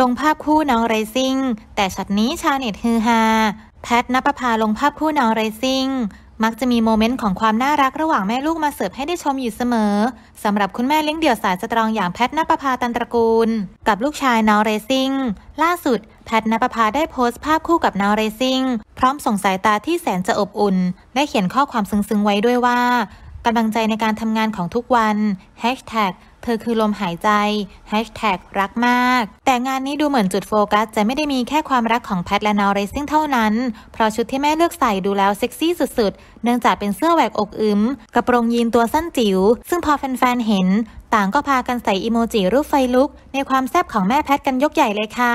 ลงภาพคู่น้องเรซิ่งแต่ช็อตนี้ชาวเน็ตฮือฮาแพทนภพาลงภาพคู่น้องเรซิ่งมักจะมีโมเมนต์ของความน่ารักระหว่างแม่ลูกมาเสิร์ฟให้ได้ชมอยู่เสมอสำหรับคุณแม่เลี้ยงเดี่ยวสายสตรองอย่างแพทนภพาตันตระกูล กับลูกชายน้องเรซิ่งล่าสุด แพทนภพาได้โพสต์ภาพคู่กับน้องเรซิ่งพร้อมส่งสายตาที่แสนจะอบอุ่นได้เขียนข้อความซึ้งๆไว้ด้วยว่ากำลังใจในการทำงานของทุกวันแฮชแท็กเธอคือลมหายใจแฮชแท็กรักมาก แต่งานนี้ดูเหมือนจุดโฟกัส จะไม่ได้มีแค่ความรักของแพทและนอเรซิ่งเท่านั้น เพราะชุดที่แม่เลือกใส่ดูแล้วเซ็กซี่สุด ๆ เนื่องจากเป็นเสื้อแหวกอกอึมกระโปรงยีนตัวสั้นจิ๋ว ซึ่งพอแฟนๆเห็น ต่างก็พากันใส่อีโมจิรูปไฟลุกในความแซ่บของแม่แพทกันยกใหญ่เลยค่ะ